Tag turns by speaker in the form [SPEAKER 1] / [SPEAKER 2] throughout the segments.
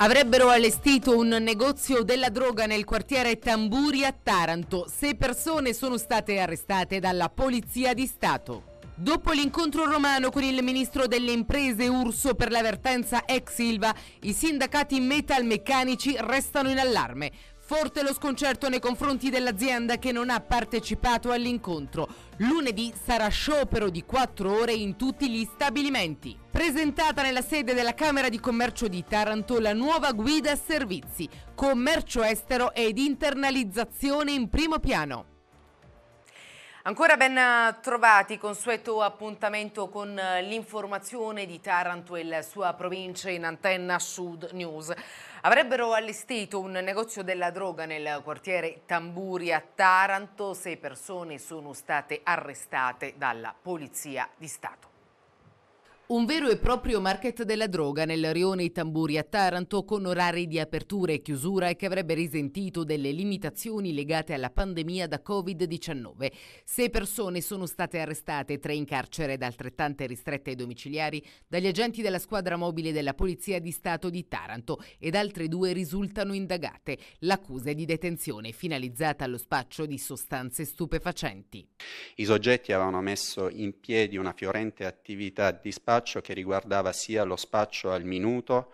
[SPEAKER 1] Avrebbero allestito un negozio della droga nel quartiere Tamburi a Taranto. Sei persone sono state arrestate dalla Polizia di Stato. Dopo l'incontro romano con il ministro delle imprese Urso per l'avvertenza ex Silva, i sindacati metalmeccanici restano in allarme. Forte lo sconcerto nei confronti dell'azienda che non ha partecipato all'incontro. Lunedì sarà sciopero di 4 ore in tutti gli stabilimenti. Presentata nella sede della Camera di Commercio di Taranto la nuova guida servizi, commercio estero ed internalizzazione in primo piano. Ancora ben trovati, consueto appuntamento con l'informazione di Taranto e la sua provincia in antenna Sud News. Avrebbero allestito un negozio della droga nel quartiere Tamburi a Taranto. Sei persone sono state arrestate dalla Polizia di Stato. Un vero e proprio market della droga nel rione Tamburi a Taranto con orari di apertura e chiusura e che avrebbe risentito delle limitazioni legate alla pandemia da Covid-19. Sei persone sono state arrestate, tre in carcere ed altrettante ristrette ai domiciliari dagli agenti della squadra mobile della Polizia di Stato di Taranto ed altre due risultano indagate. L'accusa è di detenzione finalizzata allo spaccio di sostanze stupefacenti.
[SPEAKER 2] I soggetti avevano messo in piedi una fiorente attività di spazio spaccio che riguardava sia lo spaccio al minuto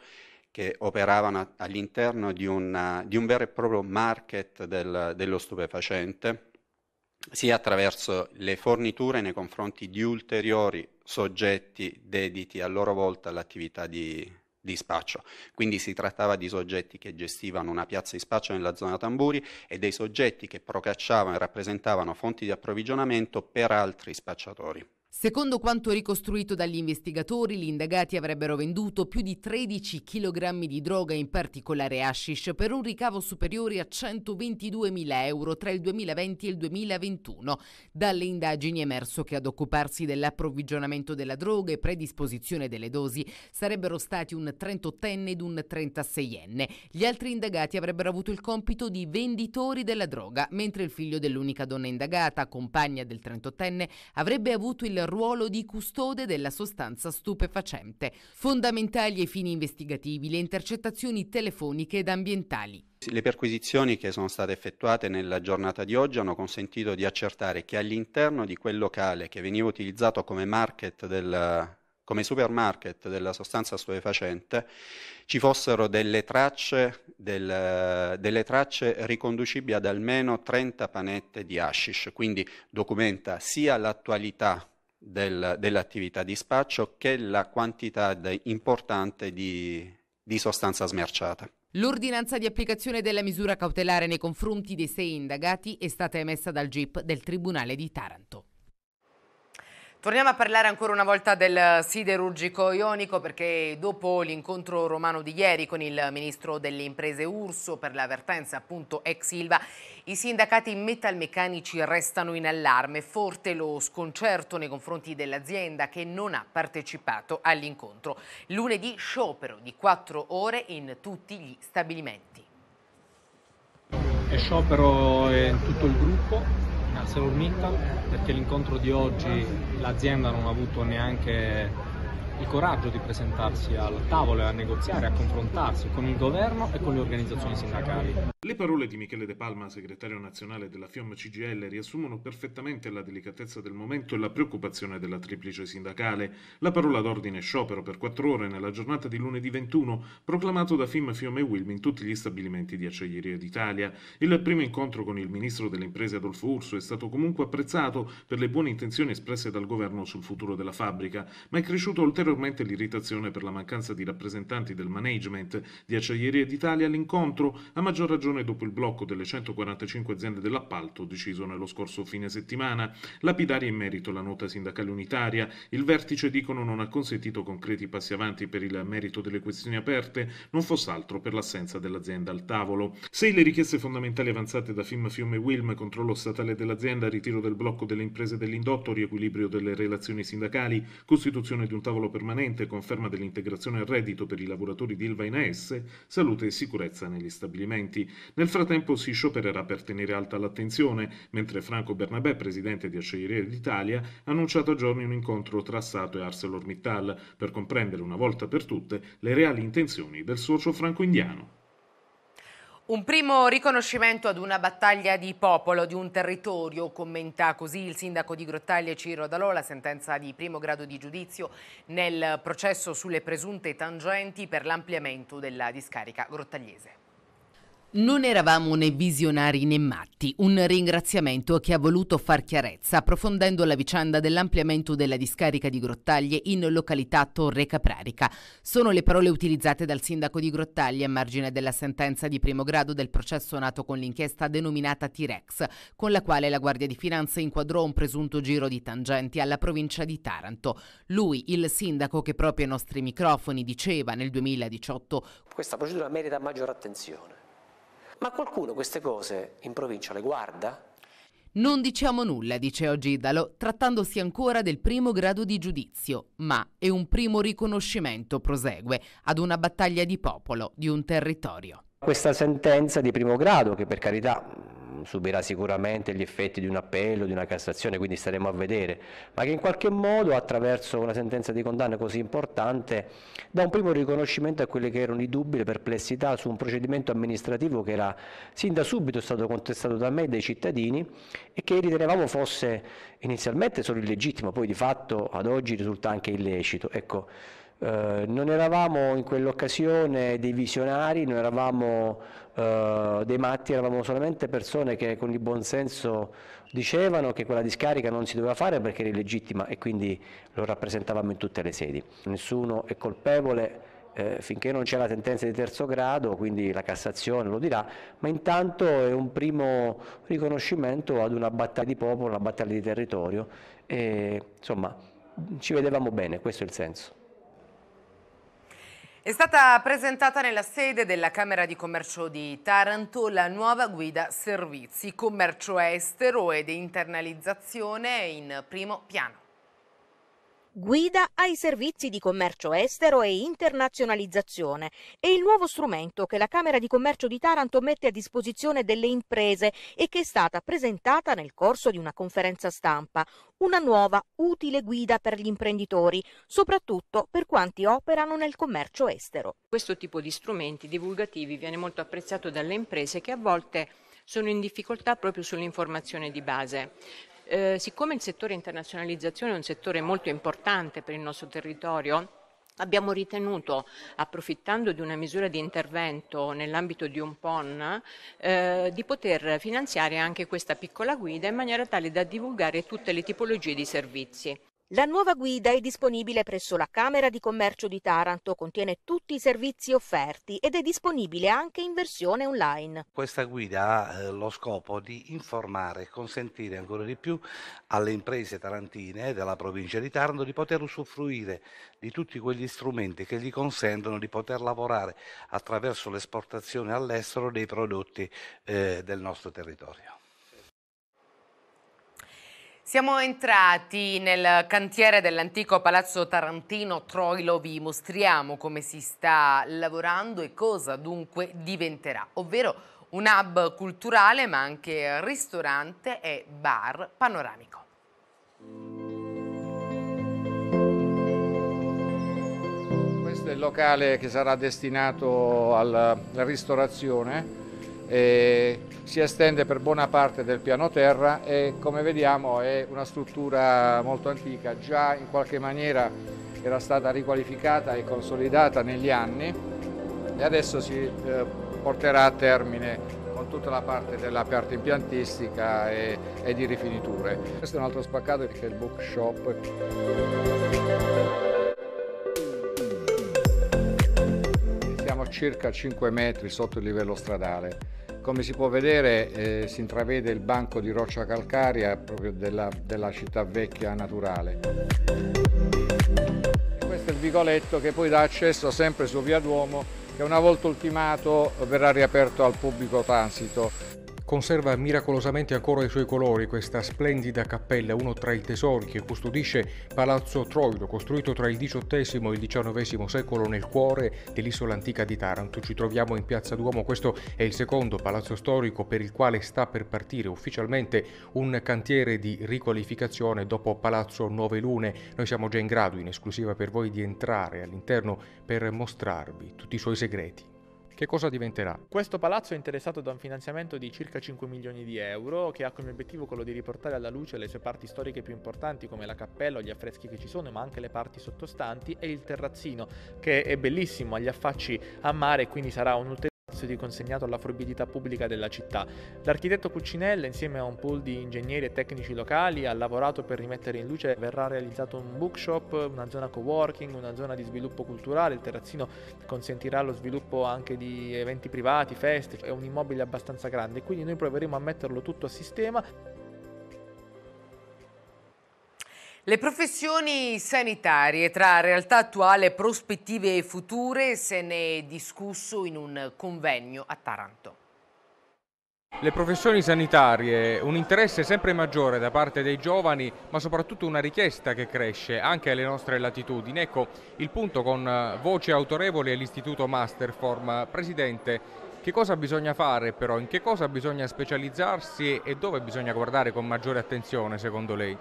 [SPEAKER 2] che operavano all'interno di, una, eh, di un vero e proprio market del, dello stupefacente, sia attraverso le forniture nei confronti di ulteriori soggetti dediti a loro volta all'attività di, di spaccio. Quindi si trattava di soggetti che gestivano una piazza di spaccio nella zona Tamburi e dei soggetti che procacciavano e rappresentavano fonti di approvvigionamento per altri spacciatori.
[SPEAKER 1] Secondo quanto ricostruito dagli investigatori, gli indagati avrebbero venduto più di 13 kg di droga, in particolare hashish, per un ricavo superiore a 122.000 euro tra il 2020 e il 2021. Dalle indagini è emerso che ad occuparsi dell'approvvigionamento della droga e predisposizione delle dosi sarebbero stati un 38enne ed un 36enne. Gli altri indagati avrebbero avuto il compito di venditori della droga, mentre il figlio dell'unica donna indagata, compagna del 38enne, avrebbe avuto il ruolo di custode della sostanza stupefacente. Fondamentali ai fini investigativi le intercettazioni telefoniche ed ambientali.
[SPEAKER 2] Le perquisizioni che sono state effettuate nella giornata di oggi hanno consentito di accertare che all'interno di quel locale che veniva utilizzato come market del, come supermarket della sostanza stupefacente ci fossero delle tracce, del, delle tracce, riconducibili ad almeno 30 panette di hashish, quindi documenta sia l'attualità del, dell'attività di spaccio che la quantità de, importante di, di sostanza smerciata.
[SPEAKER 1] L'ordinanza di applicazione della misura cautelare nei confronti dei sei indagati è stata emessa dal GIP del Tribunale di Taranto. Torniamo a parlare ancora una volta del siderurgico ionico perché dopo l'incontro romano di ieri con il ministro delle imprese Urso per l'avvertenza appunto ex Silva, i sindacati metalmeccanici restano in allarme, forte lo sconcerto nei confronti dell'azienda che non ha partecipato all'incontro. Lunedì sciopero di quattro ore in tutti gli stabilimenti.
[SPEAKER 2] E sciopero in tutto il gruppo, ArcelorMittal perché l'incontro di oggi l'azienda non ha avuto
[SPEAKER 3] neanche il coraggio di presentarsi al tavolo e a negoziare, a confrontarsi con il governo e con le organizzazioni sindacali. Le parole di Michele De Palma, segretario nazionale della FIOM CGL, riassumono perfettamente la delicatezza del momento e la preoccupazione della triplice sindacale. La parola d'ordine è sciopero per quattro ore nella giornata di lunedì 21, proclamato da FIM, FIOM e Wilm in tutti gli stabilimenti di Acciaieria d'Italia. Il primo incontro con il ministro delle imprese Adolfo Urso è stato comunque apprezzato per le buone intenzioni espresse dal governo sul futuro della fabbrica, ma è cresciuto oltre Ulteriormente l'irritazione per la mancanza di rappresentanti del management di Acciaierie d'Italia all'incontro, a maggior ragione dopo il blocco delle 145 aziende dell'appalto deciso nello scorso fine settimana. Lapidaria in merito la nota sindacale unitaria. Il vertice, dicono, non ha consentito concreti passi avanti per il merito delle questioni aperte, non fosse altro per l'assenza dell'azienda al tavolo. Se le richieste fondamentali avanzate da FIM, Fiume Wilm, controllo statale dell'azienda, ritiro del blocco delle imprese dell'indotto, riequilibrio delle relazioni sindacali, costituzione di un tavolo permanente conferma dell'integrazione al reddito per i lavoratori di Ilva in AS, salute e sicurezza negli stabilimenti. Nel frattempo si sciopererà per tenere alta l'attenzione, mentre Franco Bernabé, presidente di Acciaierie d'Italia, ha annunciato a giorni un incontro tra Stato e ArcelorMittal per comprendere una volta per tutte le reali intenzioni del socio franco-indiano.
[SPEAKER 1] Un primo riconoscimento ad una battaglia di popolo, di un territorio, commenta così il sindaco di Grottaglie Ciro Dalò, la sentenza di primo grado di giudizio nel processo sulle presunte tangenti per l'ampliamento della discarica grottagliese. Non eravamo né visionari né matti, un ringraziamento che ha voluto far chiarezza approfondendo la vicenda dell'ampliamento della discarica di Grottaglie in località Torre Caprarica. Sono le parole utilizzate dal sindaco di Grottaglie a margine della sentenza di primo grado del processo nato con l'inchiesta denominata T-Rex, con la quale la Guardia di Finanza inquadrò un presunto giro di tangenti alla provincia di Taranto. Lui, il sindaco che proprio ai nostri microfoni diceva nel 2018 Questa
[SPEAKER 4] procedura merita maggiore attenzione ma qualcuno queste cose in provincia le guarda?
[SPEAKER 1] Non diciamo nulla, dice Ogidalo, trattandosi ancora del primo grado di giudizio, ma è un primo riconoscimento, prosegue, ad una battaglia di popolo, di un territorio.
[SPEAKER 4] Questa sentenza di primo grado, che per carità subirà sicuramente gli effetti di un appello, di una Cassazione, quindi staremo a vedere, ma che in qualche modo attraverso una sentenza di condanna così importante dà un primo riconoscimento a quelli che erano i dubbi, le perplessità su un procedimento amministrativo che era sin da subito stato contestato da me e dai cittadini e che ritenevamo fosse inizialmente solo illegittimo, poi di fatto ad oggi risulta anche illecito. Ecco, eh, non eravamo in quell'occasione dei visionari, non eravamo eh, dei matti, eravamo solamente persone che con il buon senso dicevano che quella discarica non si doveva fare perché era illegittima e quindi lo rappresentavamo in tutte le sedi. Nessuno è colpevole eh, finché non c'è la sentenza di terzo grado, quindi la Cassazione lo dirà, ma intanto è un primo riconoscimento ad una battaglia di popolo, una battaglia di territorio e insomma ci vedevamo bene, questo è il senso.
[SPEAKER 1] È stata presentata nella sede della Camera di Commercio di Taranto la nuova guida servizi, commercio estero ed internalizzazione in primo piano
[SPEAKER 5] guida ai servizi di commercio estero e internazionalizzazione è il nuovo strumento che la Camera di Commercio di Taranto mette a disposizione delle imprese e che è stata presentata nel corso di una conferenza stampa, una nuova utile guida per gli imprenditori, soprattutto per quanti operano nel commercio estero. Questo tipo di strumenti
[SPEAKER 6] divulgativi viene molto apprezzato dalle imprese che a volte sono in difficoltà proprio sull'informazione di base. Eh, siccome il settore internazionalizzazione è un settore molto importante per il nostro territorio, Abbiamo ritenuto, approfittando di una misura di intervento nell'ambito di un PON, eh, di poter finanziare anche questa
[SPEAKER 5] piccola guida in maniera tale da divulgare tutte le tipologie di servizi. La nuova guida è disponibile presso la Camera di Commercio di Taranto, contiene tutti i servizi offerti ed è disponibile anche in versione online.
[SPEAKER 7] Questa guida ha eh, lo scopo di informare e consentire ancora di più alle imprese tarantine della provincia di Taranto di poter usufruire di tutti quegli strumenti che gli consentono di poter lavorare attraverso l'esportazione all'estero dei prodotti eh, del nostro territorio.
[SPEAKER 1] Siamo entrati nel cantiere dell'antico palazzo tarantino Troilo, vi mostriamo come si sta lavorando e cosa dunque diventerà, ovvero un hub culturale ma anche ristorante e bar panoramico.
[SPEAKER 8] Questo è il locale che sarà destinato alla ristorazione si estende per buona parte del piano terra e come vediamo è una struttura molto antica, già in qualche maniera era stata riqualificata e consolidata negli anni e adesso si eh, porterà a termine con tutta la parte della parte impiantistica e, e di rifiniture. Questo è un altro spaccato che è il bookshop. Siamo a circa 5 metri sotto il livello stradale. Come si può vedere eh, si intravede il banco di roccia calcarea proprio della, della città vecchia naturale. E questo è il vicoletto che poi dà accesso sempre su Via Duomo che una volta ultimato verrà riaperto al pubblico transito conserva miracolosamente ancora i suoi colori questa splendida cappella, uno tra i tesori che custodisce Palazzo Troido, costruito tra il XVIII e il XIX secolo nel cuore dell'isola antica di Taranto. Ci troviamo in Piazza Duomo, questo è il secondo palazzo storico per il quale sta per partire ufficialmente un cantiere di riqualificazione dopo Palazzo Nove Lune. Noi siamo già in grado, in esclusiva per voi, di entrare all'interno per mostrarvi tutti i suoi segreti che cosa diventerà?
[SPEAKER 3] Questo palazzo è interessato da un finanziamento di circa 5 milioni di euro che ha come obiettivo quello di riportare alla luce le sue parti storiche più importanti come la cappella o gli affreschi che ci sono, ma anche le parti sottostanti e il terrazzino che è bellissimo, agli affacci a mare, quindi sarà un ulteriore studi consegnato alla forbidità pubblica della città. L'architetto Cuccinella, insieme a un pool di ingegneri e tecnici locali, ha lavorato per rimettere in luce, verrà realizzato un bookshop, una zona co-working, una zona di sviluppo culturale, il terrazzino consentirà lo sviluppo anche di eventi privati, feste, è un immobile abbastanza grande, quindi noi proveremo a metterlo tutto a sistema
[SPEAKER 1] le professioni sanitarie tra realtà attuale, prospettive e future se ne è discusso in un convegno a Taranto.
[SPEAKER 8] Le professioni sanitarie, un interesse sempre maggiore da parte dei giovani, ma soprattutto una richiesta che cresce anche alle nostre latitudini. Ecco il punto con eh, voce autorevole all'Istituto Masterform. Presidente, che cosa bisogna fare però, in che cosa bisogna specializzarsi e dove bisogna guardare con maggiore attenzione secondo lei?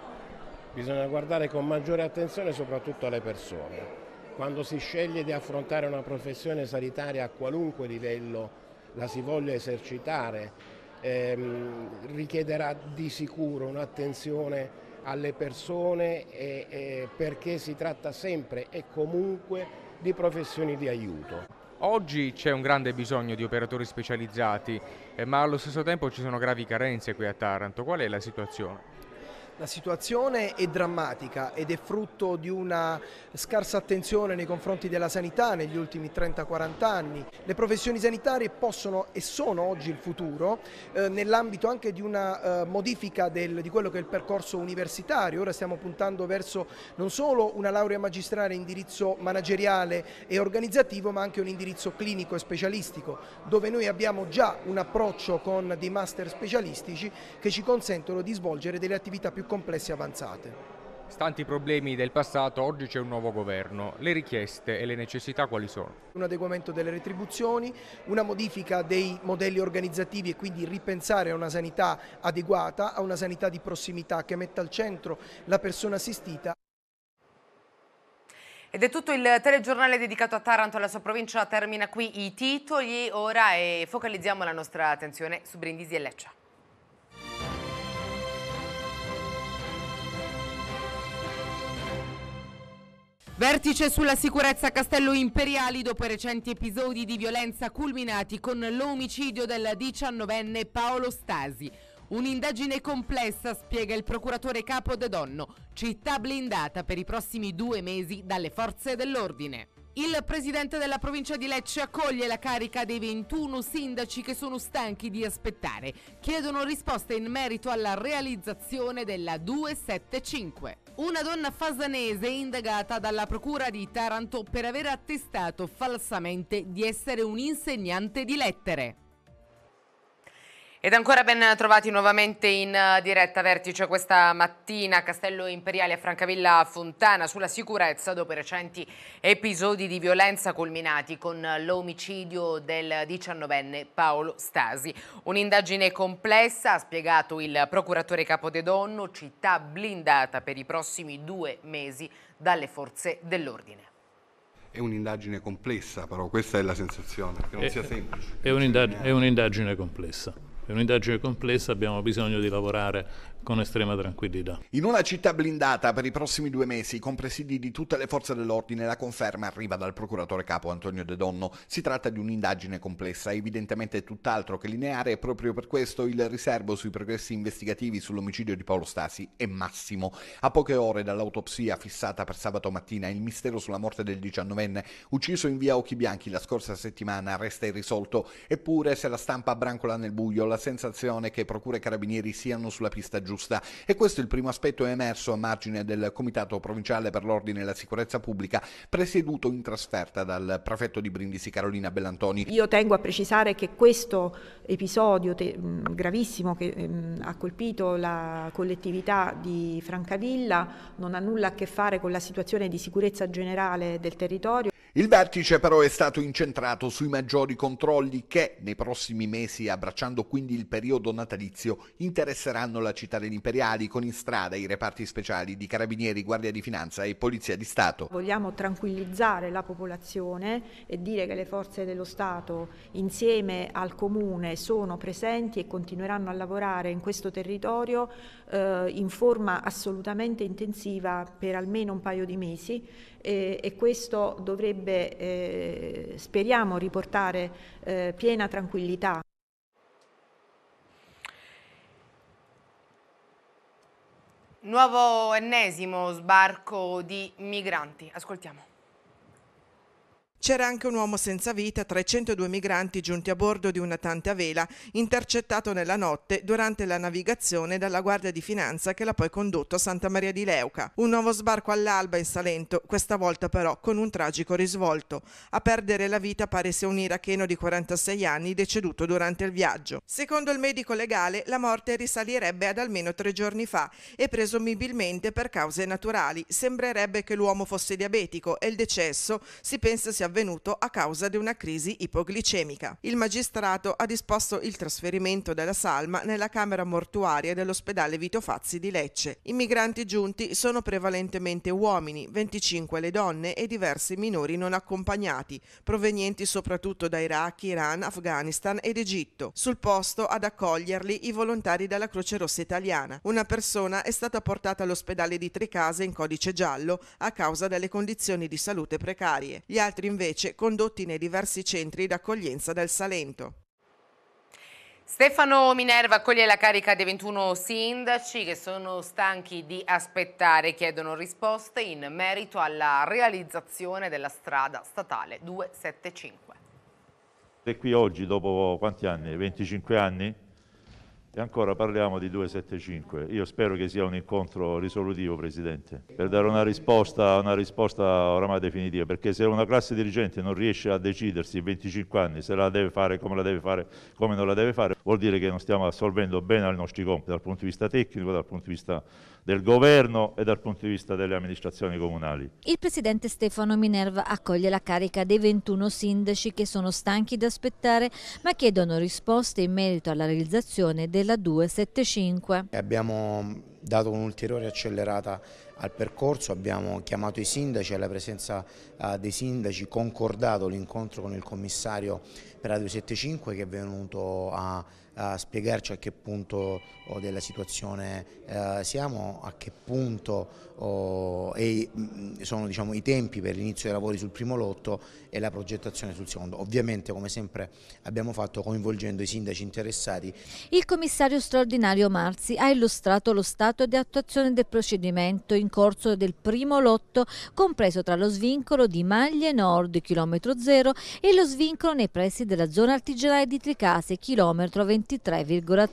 [SPEAKER 3] bisogna guardare con maggiore attenzione
[SPEAKER 7] soprattutto alle persone. Quando si sceglie di affrontare una professione sanitaria a qualunque livello la si voglia esercitare, ehm, richiederà di sicuro un'attenzione alle persone e, e perché si tratta sempre e comunque di professioni di aiuto.
[SPEAKER 8] Oggi c'è un grande bisogno di operatori specializzati, eh, ma allo stesso tempo ci sono gravi carenze qui a Taranto. Qual è la situazione?
[SPEAKER 6] La situazione è drammatica ed è frutto di una scarsa attenzione nei confronti della sanità negli ultimi 30-40 anni. Le professioni sanitarie possono e sono oggi il futuro eh, nell'ambito anche di una eh, modifica del, di quello che è il percorso universitario. Ora stiamo puntando verso non solo una laurea magistrale in indirizzo manageriale e organizzativo ma anche un indirizzo clinico e specialistico dove noi abbiamo già un approccio con dei master specialistici che ci consentono di svolgere delle attività più complesse e avanzate.
[SPEAKER 8] Stanti i problemi del passato, oggi c'è un nuovo governo. Le richieste e le necessità quali sono?
[SPEAKER 6] Un adeguamento delle retribuzioni, una modifica dei modelli organizzativi e quindi ripensare a una sanità adeguata, a una sanità di prossimità che metta al centro la persona assistita.
[SPEAKER 1] Ed è tutto il telegiornale dedicato a Taranto e alla sua provincia, termina qui i titoli, ora e eh, focalizziamo la nostra attenzione su Brindisi e Leccia. Vertice sulla sicurezza a Castello Imperiali dopo i recenti episodi di violenza culminati con l'omicidio del 19enne Paolo Stasi. Un'indagine complessa, spiega il procuratore capo De Donno, città blindata per i prossimi due mesi dalle forze dell'ordine. Il presidente della provincia di Lecce accoglie la carica dei 21 sindaci che sono stanchi di aspettare. Chiedono risposte in merito alla realizzazione della 275. Una donna fasanese indagata dalla procura di Taranto per aver attestato falsamente di essere un insegnante di lettere. Ed ancora ben trovati nuovamente in eh, diretta vertice questa mattina a Castello Imperiale a Francavilla Fontana sulla sicurezza dopo i recenti episodi di violenza culminati con l'omicidio del 19enne Paolo Stasi. Un'indagine complessa, ha spiegato il procuratore Capodedonno, città blindata per i prossimi due mesi dalle forze dell'ordine.
[SPEAKER 3] È un'indagine complessa, però questa è la sensazione, che non è, eh, sia semplice. È un'indagine un complessa. Per un'indagine complessa, abbiamo bisogno di lavorare con estrema tranquillità.
[SPEAKER 7] In una città blindata per i prossimi due mesi, con presidi di tutte le forze dell'ordine, la conferma arriva dal procuratore capo Antonio De Donno. Si tratta di un'indagine complessa, evidentemente tutt'altro che lineare e proprio per questo il riservo sui progressi investigativi sull'omicidio di Paolo Stasi è massimo. A poche ore dall'autopsia fissata per sabato mattina, il mistero sulla morte del 19enne, ucciso in via Occhi Bianchi la scorsa settimana, resta irrisolto. Eppure, se la stampa brancola nel buio, la la sensazione che procure e carabinieri siano sulla pista giusta e questo è il primo aspetto emerso a margine del Comitato Provinciale per l'Ordine e la Sicurezza Pubblica presieduto in trasferta dal prefetto di Brindisi Carolina Bellantoni.
[SPEAKER 5] Io tengo a precisare che questo episodio gravissimo che mh, ha colpito la collettività di Francavilla non ha nulla a che fare con la situazione di sicurezza generale del territorio.
[SPEAKER 7] Il vertice però è stato incentrato sui maggiori controlli che nei prossimi mesi, abbracciando quindi quindi il periodo natalizio, interesseranno la città degli imperiali con in strada i reparti speciali di carabinieri, guardia di finanza e polizia di Stato.
[SPEAKER 5] Vogliamo tranquillizzare la popolazione e dire che le forze dello Stato insieme al Comune sono presenti e continueranno a lavorare in questo territorio eh, in forma assolutamente intensiva per almeno un paio di mesi e questo dovrebbe, eh, speriamo, riportare eh, piena
[SPEAKER 1] tranquillità. Nuovo ennesimo sbarco di migranti. Ascoltiamo.
[SPEAKER 6] C'era anche un uomo senza vita tra i 102 migranti giunti a bordo di una tante a vela, intercettato nella notte durante la navigazione dalla Guardia di Finanza che l'ha poi condotto a Santa Maria di Leuca. Un nuovo sbarco all'alba in Salento, questa volta però con un tragico risvolto. A perdere la vita pare sia un iracheno di 46 anni deceduto durante il viaggio. Secondo il medico legale, la morte risalirebbe ad almeno tre giorni fa e presumibilmente per cause naturali. Sembrerebbe che l'uomo fosse diabetico e il decesso si pensa sia avvenuto avvenuto a causa di una crisi ipoglicemica. Il magistrato ha disposto il trasferimento della salma nella camera mortuaria dell'ospedale Vito Fazzi di Lecce. I migranti giunti sono prevalentemente uomini, 25 le donne e diversi minori non accompagnati, provenienti soprattutto da Iraq, Iran, Afghanistan ed Egitto. Sul posto ad accoglierli i volontari della Croce Rossa Italiana. Una persona è stata portata all'ospedale di Tricase in codice giallo a causa delle condizioni di salute precarie. Gli altri invece invece condotti nei diversi centri d'accoglienza del Salento.
[SPEAKER 1] Stefano Minerva accoglie la carica dei 21 sindaci che sono stanchi di aspettare e chiedono risposte in merito alla realizzazione della strada statale 275.
[SPEAKER 9] E
[SPEAKER 2] qui oggi, dopo quanti anni? 25 anni? E ancora parliamo di 275. Io spero che sia un incontro risolutivo, Presidente, per dare una risposta, una risposta oramai definitiva, perché se una classe dirigente non riesce a decidersi in 25 anni se la deve fare, come la deve fare, come non la deve fare, vuol dire che non stiamo assolvendo bene i nostri compiti dal punto di vista tecnico, dal punto di vista del governo e dal punto di vista delle amministrazioni comunali.
[SPEAKER 9] Il Presidente Stefano Minerva accoglie la carica dei 21 sindaci che sono stanchi di aspettare ma chiedono risposte in merito alla realizzazione del della 275.
[SPEAKER 10] Abbiamo dato un'ulteriore accelerata al percorso, abbiamo chiamato i sindaci, alla presenza eh, dei sindaci concordato l'incontro con il commissario per la 275 che è venuto a, a spiegarci a che punto oh, della situazione eh, siamo, a che punto oh, mm, sono diciamo, i tempi per l'inizio dei lavori sul primo lotto e la progettazione sul secondo. Ovviamente come sempre abbiamo fatto coinvolgendo i sindaci interessati.
[SPEAKER 9] Il commissario straordinario Marzi ha illustrato lo stato di attuazione del procedimento in corso del primo lotto compreso tra lo svincolo di Maglie Nord chilometro 0 e lo svincolo nei pressi della zona artigianale di Tricase chilometro 23,3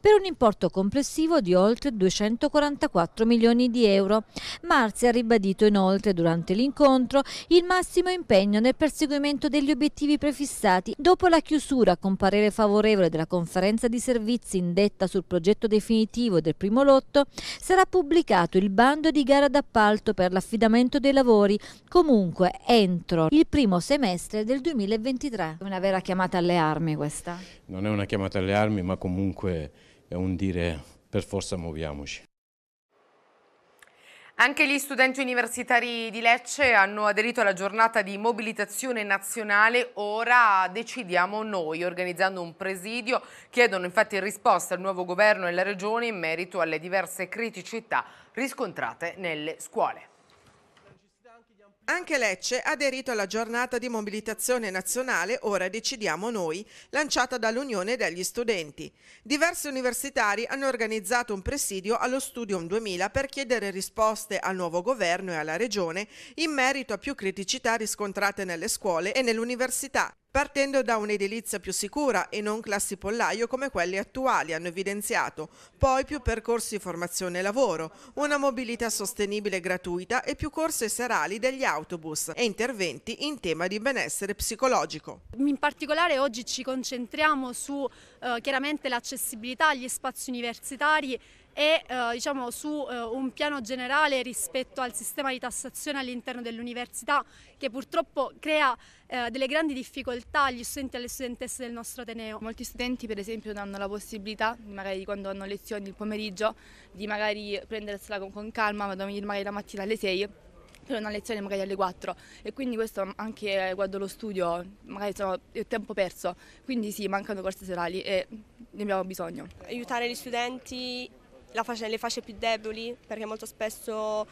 [SPEAKER 9] per un importo complessivo di oltre 244 milioni di euro. Marzi ha ribadito inoltre durante l'incontro il massimo impegno nel nel perseguimento degli obiettivi prefissati. Dopo la chiusura con parere favorevole della conferenza di servizi indetta sul progetto definitivo del primo lotto, sarà pubblicato il bando di gara d'appalto per l'affidamento dei lavori, comunque entro il primo semestre del 2023. Una vera chiamata alle armi questa?
[SPEAKER 8] Non è una chiamata alle armi, ma comunque è un dire per
[SPEAKER 4] forza muoviamoci.
[SPEAKER 1] Anche gli studenti universitari di Lecce hanno aderito alla giornata di mobilitazione nazionale, ora decidiamo noi, organizzando un presidio, chiedono infatti risposta al nuovo governo e alla regione in merito alle diverse criticità riscontrate nelle scuole.
[SPEAKER 6] Anche Lecce ha aderito alla giornata di mobilitazione nazionale Ora decidiamo noi, lanciata dall'Unione degli Studenti. Diversi universitari hanno organizzato un presidio allo Studium 2000 per chiedere risposte al nuovo governo e alla regione in merito a più criticità riscontrate nelle scuole e nell'università. Partendo da un'edilizia più sicura e non classi pollaio come quelle attuali hanno evidenziato, poi più percorsi formazione e lavoro, una mobilità sostenibile e gratuita e più corse serali degli autobus e interventi in tema di benessere psicologico.
[SPEAKER 5] In particolare oggi ci concentriamo su eh, chiaramente l'accessibilità agli spazi universitari e eh, diciamo, su eh, un piano generale rispetto al sistema di tassazione all'interno dell'università che purtroppo crea eh, delle grandi difficoltà agli studenti e alle studentesse del nostro Ateneo. Molti studenti per esempio non hanno la possibilità, magari quando hanno lezioni il pomeriggio, di magari prendersela con, con calma, ma domani magari la mattina alle 6 per una lezione magari alle 4 e quindi questo mm, anche quando eh, lo studio magari sono è tempo perso quindi sì mancano corsi serali e ne abbiamo bisogno aiutare gli studenti fascia, le fasce più deboli perché molto spesso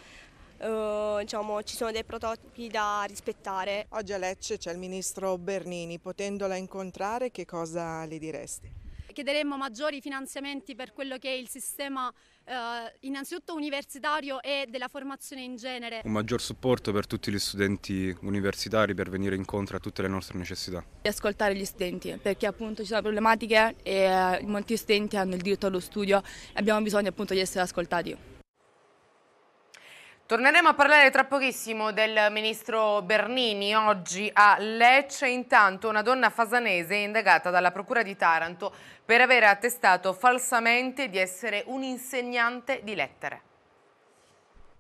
[SPEAKER 5] eh, diciamo, ci
[SPEAKER 6] sono dei prototipi da rispettare. Oggi a Lecce c'è il ministro Bernini, potendola incontrare che cosa le diresti?
[SPEAKER 5] Chiederemmo maggiori finanziamenti per quello che è il sistema eh, innanzitutto universitario e della formazione in genere. Un
[SPEAKER 6] maggior supporto
[SPEAKER 8] per tutti gli studenti universitari per venire incontro a tutte le nostre necessità.
[SPEAKER 1] E
[SPEAKER 5] ascoltare gli studenti perché appunto ci sono problematiche e molti studenti hanno il diritto allo studio e abbiamo bisogno appunto di essere ascoltati.
[SPEAKER 1] Torneremo a parlare tra pochissimo del ministro Bernini oggi a Lecce. Intanto una donna fasanese è indagata dalla Procura di Taranto per aver attestato falsamente di essere un insegnante di lettere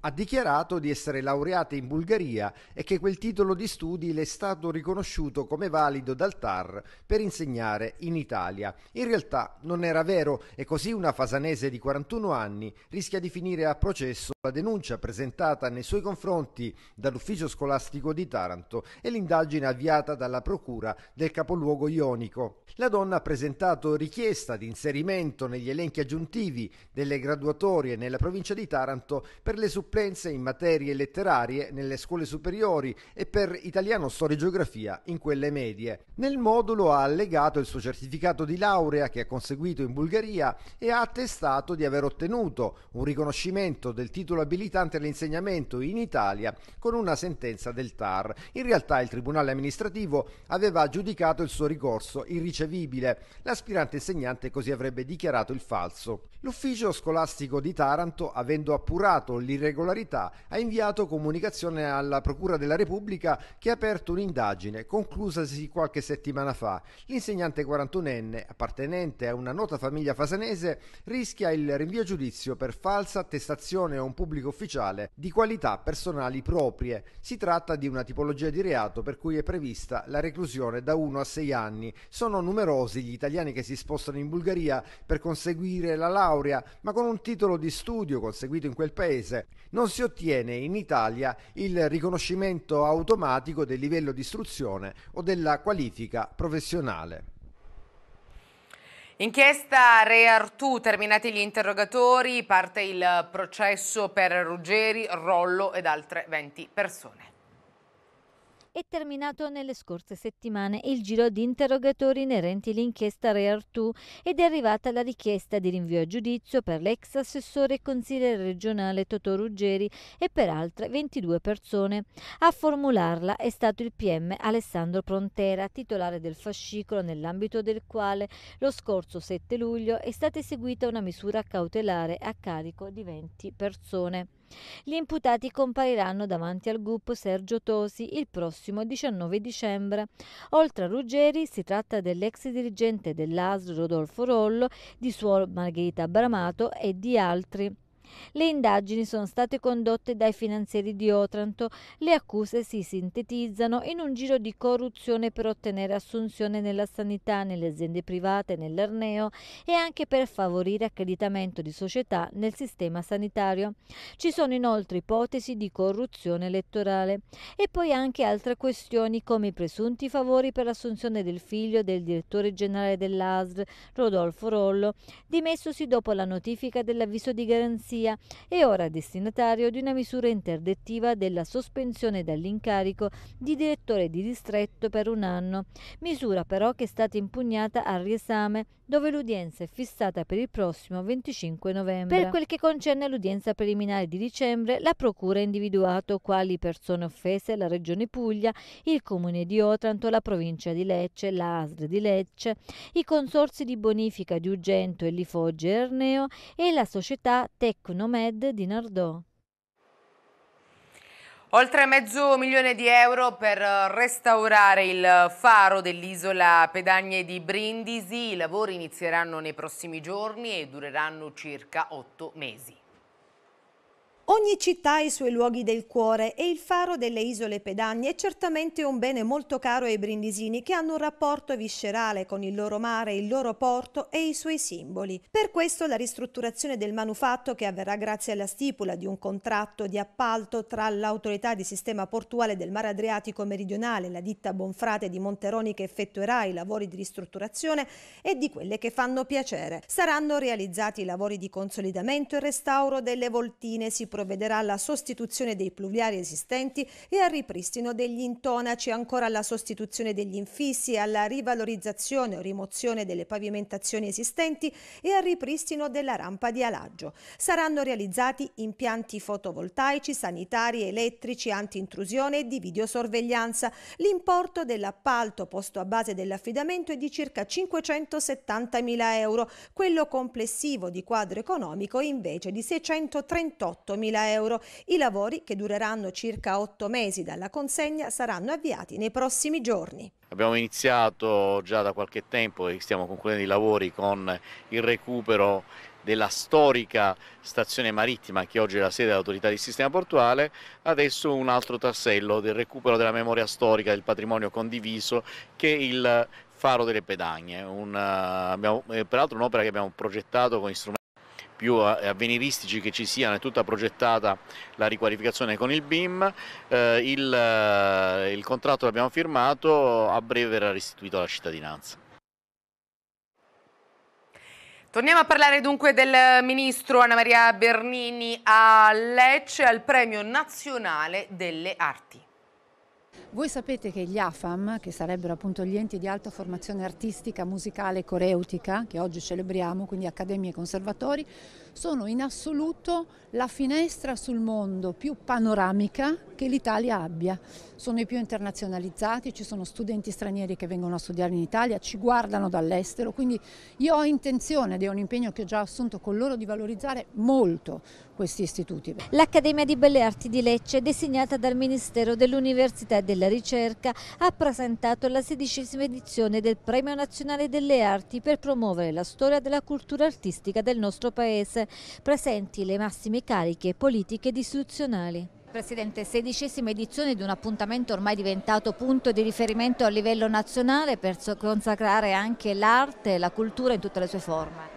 [SPEAKER 10] ha dichiarato di essere laureata in Bulgaria e che quel titolo di studi le è stato riconosciuto come valido dal TAR per insegnare in Italia. In realtà non era vero e così una fasanese di 41 anni rischia di finire a processo la denuncia presentata nei suoi confronti dall'ufficio scolastico di Taranto e l'indagine avviata dalla procura del capoluogo ionico. La donna ha presentato richiesta di inserimento negli elenchi aggiuntivi delle graduatorie nella provincia di Taranto per le supplenze supplenze in materie letterarie nelle scuole superiori e per italiano, storia e geografia in quelle medie. Nel modulo ha allegato il suo certificato di laurea che ha conseguito in Bulgaria e ha attestato di aver ottenuto un riconoscimento del titolo abilitante all'insegnamento in Italia con una sentenza del TAR. In realtà il Tribunale amministrativo aveva giudicato il suo ricorso irricevibile. L'aspirante insegnante così avrebbe dichiarato il falso. L'ufficio scolastico di Taranto, avendo appurato l'irregolarità irregolarità, ha inviato comunicazione alla Procura della Repubblica che ha aperto un'indagine conclusasi qualche settimana fa. L'insegnante 41enne, appartenente a una nota famiglia fasanese, rischia il rinvio a giudizio per falsa attestazione a un pubblico ufficiale di qualità personali proprie. Si tratta di una tipologia di reato per cui è prevista la reclusione da 1 a 6 anni. Sono numerosi gli italiani che si spostano in Bulgaria per conseguire la laurea, ma con un titolo di studio conseguito in quel paese non si ottiene in Italia il riconoscimento automatico del livello di istruzione o della qualifica professionale.
[SPEAKER 1] Inchiesta Re Artù, terminati gli interrogatori, parte il processo per Ruggeri, Rollo ed altre 20 persone
[SPEAKER 9] è terminato nelle scorse settimane il giro di interrogatori inerenti all'inchiesta Re Artù ed è arrivata la richiesta di rinvio a giudizio per l'ex assessore e consigliere regionale Totò Ruggeri e per altre 22 persone. A formularla è stato il PM Alessandro Prontera, titolare del fascicolo nell'ambito del quale lo scorso 7 luglio è stata eseguita una misura cautelare a carico di 20 persone. Gli imputati compariranno davanti al gruppo Sergio Tosi il prossimo 19 dicembre. Oltre a Ruggeri si tratta dell'ex dirigente dell'ASR Rodolfo Rollo, di suor Margherita Bramato e di altri. Le indagini sono state condotte dai finanzieri di Otranto. Le accuse si sintetizzano in un giro di corruzione per ottenere assunzione nella sanità, nelle aziende private, nell'arneo e anche per favorire accreditamento di società nel sistema sanitario. Ci sono inoltre ipotesi di corruzione elettorale e poi anche altre questioni come i presunti favori per l'assunzione del figlio del direttore generale dell'ASR, Rodolfo Rollo, dimessosi dopo la notifica dell'avviso di garanzia Lombardia e ora destinatario di una misura interdettiva della sospensione dall'incarico di direttore di distretto per un anno, misura però che è stata impugnata al riesame dove l'udienza è fissata per il prossimo 25 novembre. Per quel che concerne l'udienza preliminare di dicembre, la Procura ha individuato quali persone offese la Regione Puglia, il Comune di Otranto, la provincia di Lecce, la ASL di Lecce, i consorsi di bonifica di Ugento e Lifoggia e Erneo e la società Tecnomed di Nardò.
[SPEAKER 1] Oltre mezzo milione di euro per eh, restaurare il faro dell'isola Pedagne di Brindisi. I lavori inizieranno nei prossimi giorni e dureranno circa otto mesi.
[SPEAKER 5] Ogni città ha i suoi luoghi del cuore e il faro delle isole Pedagne è certamente un bene molto caro ai brindisini che hanno un rapporto viscerale con il loro mare, il loro porto e i suoi simboli. Per questo la ristrutturazione del manufatto che avverrà grazie alla stipula di un contratto di appalto tra l'autorità di sistema portuale del mare Adriatico meridionale, la ditta Bonfrate di Monteroni che effettuerà i lavori di ristrutturazione e di quelle che fanno piacere. Saranno realizzati i lavori di consolidamento e restauro delle voltine, si provvederà alla sostituzione dei pluviari esistenti e al ripristino degli intonaci, ancora alla sostituzione degli infissi e alla rivalorizzazione o rimozione delle pavimentazioni esistenti e al ripristino della rampa di alaggio. Saranno realizzati impianti fotovoltaici, sanitari, elettrici, anti e di videosorveglianza. L'importo dell'appalto posto a base dell'affidamento è di circa 570.000 euro, quello complessivo di quadro economico invece di 638.000 euro. 100.000 euro. I lavori, che dureranno circa otto mesi dalla consegna, saranno avviati nei prossimi giorni.
[SPEAKER 4] Abbiamo iniziato già da qualche tempo e stiamo concludendo i lavori con il recupero della storica stazione marittima che oggi è la sede dell'autorità di sistema portuale, adesso un altro tassello del recupero della memoria storica del patrimonio condiviso che è il faro delle pedagne, una, eh, abbiamo, eh, peraltro un'opera che abbiamo progettato con strumenti più avveniristici che ci siano, è tutta progettata la riqualificazione con il BIM, eh, il, eh, il contratto l'abbiamo firmato a breve verrà restituito alla cittadinanza.
[SPEAKER 1] Torniamo a parlare dunque del ministro Anna Maria Bernini a Lecce al premio nazionale delle arti.
[SPEAKER 5] Voi sapete che gli AFAM, che sarebbero appunto gli enti di alta formazione artistica, musicale e coreutica, che oggi celebriamo, quindi accademie e conservatori, sono in assoluto la finestra sul mondo più panoramica che l'Italia abbia sono i più internazionalizzati, ci sono studenti stranieri che vengono a studiare in Italia, ci guardano dall'estero, quindi io ho intenzione, ed è un impegno che ho già assunto con loro, di valorizzare molto questi istituti.
[SPEAKER 9] L'Accademia di Belle Arti di Lecce, designata dal Ministero dell'Università e della Ricerca, ha presentato la sedicesima edizione del Premio Nazionale delle Arti per promuovere la storia della cultura artistica del nostro Paese, presenti le massime cariche politiche ed istituzionali. Presidente, sedicesima edizione di un appuntamento ormai diventato punto di riferimento a livello nazionale per consacrare anche l'arte e la cultura in tutte le sue forme.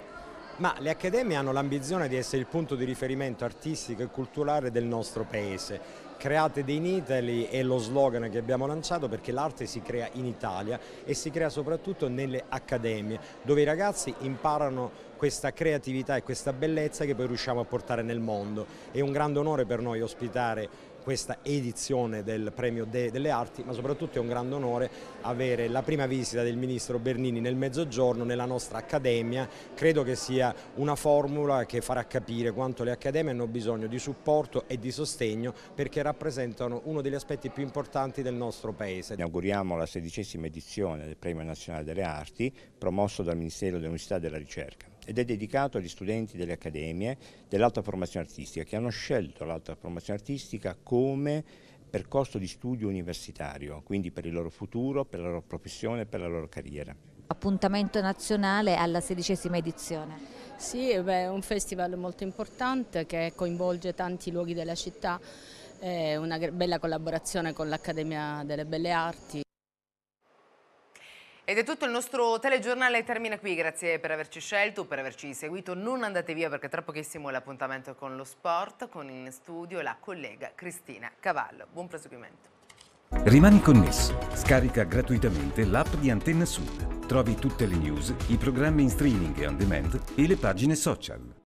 [SPEAKER 10] Ma le accademie hanno l'ambizione di essere il punto di riferimento artistico e culturale del nostro paese Create in Italy è lo slogan che abbiamo lanciato perché l'arte si crea in Italia e si crea soprattutto nelle accademie dove i ragazzi imparano questa creatività e questa bellezza che poi riusciamo a portare nel mondo. È un grande onore per noi ospitare questa edizione del premio De delle arti, ma soprattutto è un grande onore avere la prima visita del ministro Bernini nel mezzogiorno nella nostra accademia, credo che sia una formula che farà capire quanto le accademie hanno bisogno di supporto e di sostegno perché rappresentano uno degli aspetti più importanti del nostro Paese. Inauguriamo la sedicesima edizione del Premio Nazionale delle Arti promosso dal Ministero dell'Università e della Ricerca ed è dedicato agli studenti delle accademie dell'alta formazione artistica che hanno scelto l'alta formazione artistica come percorso di studio universitario, quindi per il loro futuro, per la loro professione, per la loro carriera.
[SPEAKER 9] Appuntamento nazionale alla sedicesima edizione. Sì, eh, è un festival molto
[SPEAKER 5] importante che coinvolge tanti luoghi della città, è una bella collaborazione con l'Accademia delle Belle Arti.
[SPEAKER 1] Ed è tutto il nostro telegiornale termina qui, grazie per averci scelto, per averci seguito, non andate via perché tra pochissimo l'appuntamento è con lo sport, con in studio la collega Cristina Cavallo. Buon proseguimento.
[SPEAKER 3] Rimani connesso, scarica gratuitamente l'app di Antenna Sud, trovi tutte le news, i programmi in streaming e on demand e le pagine social.